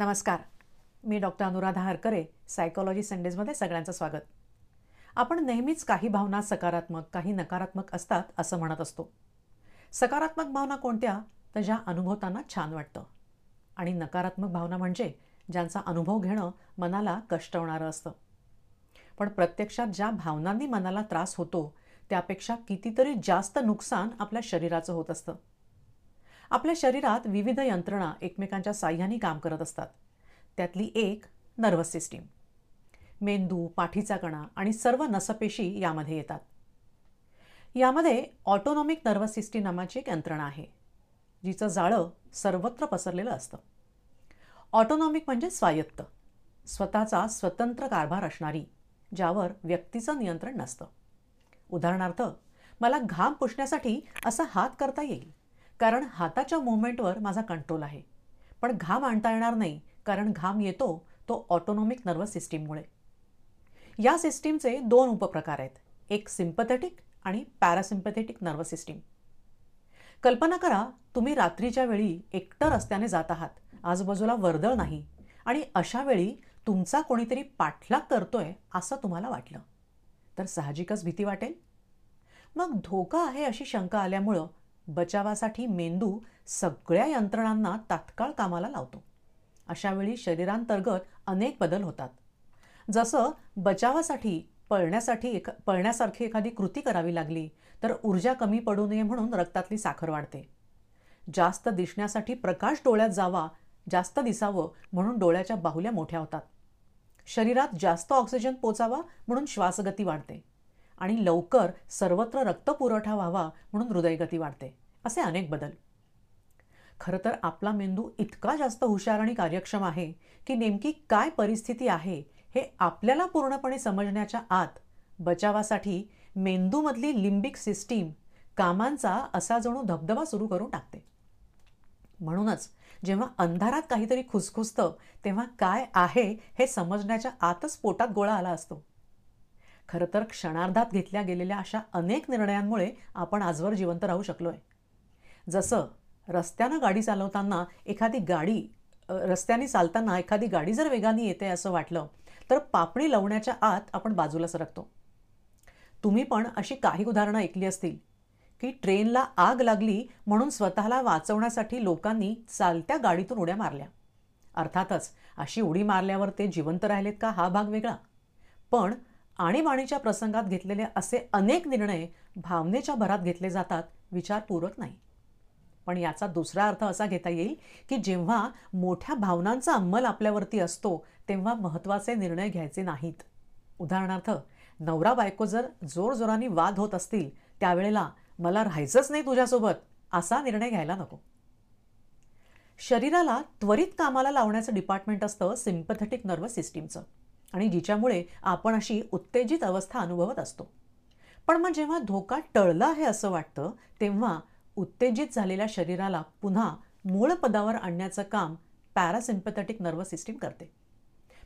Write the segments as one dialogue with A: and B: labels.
A: नमस्कार मी doctor Anuradha Harkare psychology संडेजमध्ये सगळ्यांचं स्वागत आपण नेहमीच काही भावना सकारात्मक काही नकारात्मक असतात असं म्हणत असतो सकारात्मक भावना कोणत्या तर ज्या अनुभवताना छान वाटतं आणि नकारात्मक भावना म्हणजे ज्यांचा अनुभव घेणं मनाला कष्टवणारं असतं पण प्रत्यक्षात ज्या भावनांनी मनाला त्रास होतो त्यापेक्षा कितीतरी जास्त नुकसान आपल्या शरीराचं होत असतं आपल्या शरीरात विविध यंत्रणा एकमेकांच्या साह्याने काम करत असतात त्यातली एक नर्वस सिस्टीम मेंदू पाठीचा कणा आणि सर्व नसपेशी यामध्ये येतात यामध्ये ऑटोनॉमिक नर्वस सिस्टीम नावाची एक यंत्रणा आहे जिचं जाळं सर्वत्र पसरलेलं असतं ऑटोनॉमिक म्हणजे स्वायत्त स्वतःचा स्वतंत्र कारभार असणारी ज्यावर व्यक्तीचं नियंत्रण नसतं उदाहरणार्थ मला घाम पुसण्यासाठी असा हात करता येईल कारण हाताच्या मुवमेंटवर माझा कंट्रोल आहे पण घाम आणता येणार नाही कारण घाम येतो तो ऑटोनॉमिक नर्वस सिस्टीममुळे या सिस्टीमचे दोन उपप्रकार आहेत एक सिम्पथेटिक आणि पॅरासिम्पथेटिक नर्वस सिस्टीम कल्पना करा तुम्ही रात्रीच्या वेळी एकटं रस्त्याने जात आहात आजूबाजूला वर्दळ नाही आणि अशा वेळी तुमचा कोणीतरी पाठलाग करतोय असं तुम्हाला वाटलं तर साहजिकच भीती वाटेल मग धोका आहे अशी शंका आल्यामुळं बचावासाठी मेंदू सगळ्या यंत्रणांना तात्काळ कामाला लावतो अशावेळी शरीरांतर्गत अनेक बदल होतात जसं बचावासाठी पळण्यासाठी एक पळण्यासारखी एखादी कृती करावी लागली तर ऊर्जा कमी पडू नये म्हणून रक्तातली साखर वाढते जास्त दिसण्यासाठी प्रकाश डोळ्यात जावा जास्त दिसावं म्हणून डोळ्याच्या बाहुल्या मोठ्या होतात शरीरात जास्त ऑक्सिजन पोचावा म्हणून श्वासगती वाढते आणि लवकर सर्वत्र रक्तपुरवठा व्हावा म्हणून हृदयगती वाढते असे अनेक बदल खरं तर आपला मेंदू इतका जास्त हुशार आणि कार्यक्षम आहे की नेमकी काय परिस्थिती आहे हे आपल्याला पूर्णपणे समजण्याच्या आत बचावासाठी मेंदूमधली लिंबिक सिस्टीम कामांचा असा जणू धबधबा सुरू करून टाकते म्हणूनच जेव्हा अंधारात काहीतरी खुसखुसतं तेव्हा काय आहे हे समजण्याच्या आतच पोटात गोळा आला असतो खरं तर क्षणार्धात घेतल्या गेलेल्या अशा अनेक निर्णयांमुळे आपण आजवर जिवंत राहू शकलो आहे जसं रस्त्यानं गाडी चालवताना एखादी गाडी रस्त्याने चालताना एखादी गाडी जर वेगाने येते असं वाटलं तर पापणी लवण्याच्या आत आपण बाजूला सरकतो तुम्ही पण अशी काही उदाहरणं ऐकली असतील की ट्रेनला आग लागली म्हणून स्वतःला वाचवण्यासाठी लोकांनी चालत्या गाडीतून उड्या मारल्या अर्थातच अशी उडी मारल्यावर ते जिवंत राहिलेत का हा भाग वेगळा पण आणीबाणीच्या प्रसंगात घेतलेले असे अनेक निर्णय भावनेच्या भरात घेतले जातात विचारपूर्वक नाही पण याचा दुसरा अर्थ असा घेता येईल की जेव्हा मोठ्या भावनांचा अंमल आपल्यावरती असतो तेव्हा महत्त्वाचे निर्णय घ्यायचे नाहीत उदाहरणार्थ नवरा बायको जर जोरजोराने वाद होत असतील त्यावेळेला मला राहायचंच नाही तुझ्यासोबत असा निर्णय घ्यायला नको शरीराला त्वरित कामाला लावण्याचं डिपार्टमेंट असतं सिम्पथेटिक नर्वस सिस्टीमचं आणि जिच्यामुळे आपण अशी उत्तेजित अवस्था अनुभवत असतो पण मग जेव्हा धोका टळला आहे असं वाटतं तेव्हा उत्तेजित झालेल्या शरीराला पुन्हा मूळ पदावर आणण्याचं काम पॅरासिम्पथेटिक नर्वस सिस्टीम करते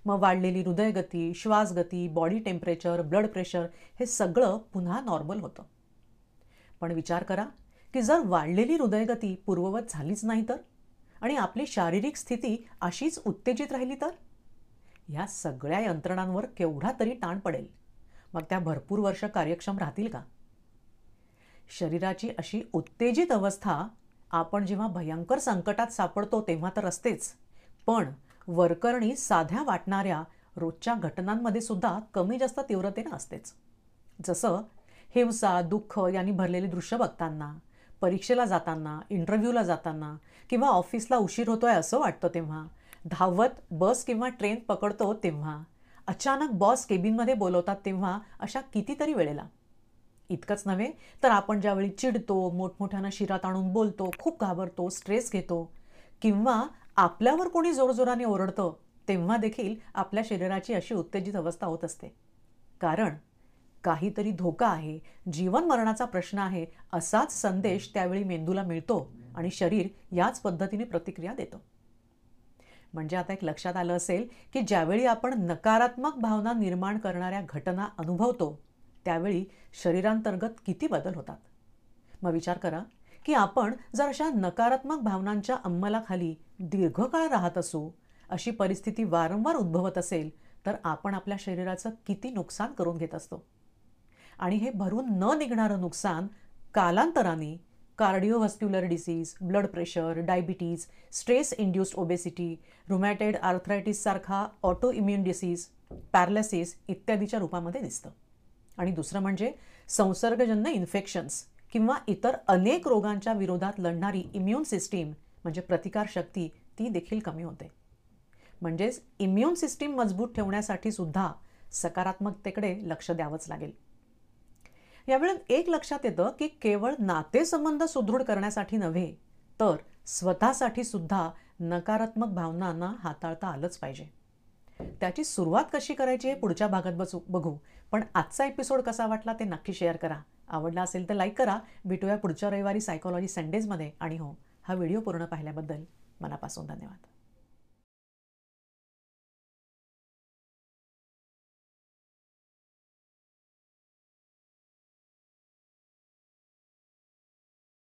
A: मग वाढलेली हृदयगती श्वासगती बॉडी टेम्परेचर ब्लड प्रेशर हे सगळं पुन्हा नॉर्मल होतं पण विचार करा की जर वाढलेली हृदयगती पूर्ववत झालीच नाही तर आणि आपली शारीरिक स्थिती अशीच उत्तेजित राहिली तर या सगळ्या यंत्रणांवर केवढा तरी ताण पडेल मग त्या भरपूर वर्ष कार्यक्षम राहतील का शरीराची अशी उत्तेजित अवस्था आपण जेव्हा भयंकर संकटात सापडतो तेव्हा तर असतेच पण वरकरणी साध्या वाटणाऱ्या रोजच्या घटनांमध्ये सुद्धा कमी जास्त तीव्रतेनं असतेच जसं हिंसा दुःख यांनी भरलेली दृश्य बघताना परीक्षेला जाताना इंटरव्ह्यूला जाताना किंवा ऑफिसला उशीर होतोय असं वाटतं तेव्हा धावत बस किंवा ट्रेन पकडतो तेव्हा अचानक बॉस केबिनमध्ये बोलवतात तेव्हा अशा कितीतरी वेळेला इतकंच नव्हे तर आपण ज्यावेळी चिडतो मोठमोठ्यानं शिरात आणून बोलतो खूप घाबरतो स्ट्रेस घेतो किंवा आपल्यावर कोणी जोरजोराने ओरडतं तेव्हा देखील आपल्या शरीराची अशी उत्तेजित अवस्था होत असते कारण काहीतरी धोका आहे जीवन मरणाचा प्रश्न आहे असाच संदेश त्यावेळी मेंदूला मिळतो आणि शरीर याच पद्धतीने प्रतिक्रिया देतो म्हणजे आता एक लक्षात आलं असेल की ज्यावेळी आपण नकारात्मक भावना निर्माण करणाऱ्या घटना अनुभवतो त्यावेळी शरीरांतर्गत किती बदल होतात मग विचार करा की आपण जर अशा नकारात्मक भावनांच्या अंमलाखाली दीर्घकाळ राहत असू अशी परिस्थिती वारंवार उद्भवत असेल तर आपण आपल्या शरीराचं किती नुकसान करून घेत असतो आणि हे भरून न निघणारं नुकसान कालांतराने cardiovascular disease blood pressure diabetes stress induced obesity rheumatoid सारखा ऑटो इम्युन डिसीज पॅरलेसिस इत्यादीच्या रूपामध्ये दिसतं आणि दुसरं म्हणजे संसर्गजन्य इन्फेक्शन्स किंवा इतर अनेक रोगांच्या विरोधात लढणारी इम्युन सिस्टीम म्हणजे प्रतिकारशक्ती ती देखील कमी होते म्हणजेच इम्युन सिस्टीम मजबूत ठेवण्यासाठी सुद्धा सकारात्मकतेकडे लक्ष द्यावंच लागेल यावेळेस एक लक्षात येतं की केवळ नातेसंबंध सुदृढ करण्यासाठी नव्हे तर स्वतःसाठी सुद्धा नकारात्मक भावनांना हाताळता आलंच पाहिजे त्याची सुरुवात कशी करायची हे पुढच्या भागात बसू बघू पण आजचा एपिसोड कसा वाटला ते नक्की शेअर करा आवडला असेल तर लाईक करा भेटूया पुढच्या रविवारी सायकोलॉजी संडेजमध्ये आणि हो हा व्हिडिओ पूर्ण पाहिल्याबद्दल मनापासून धन्यवाद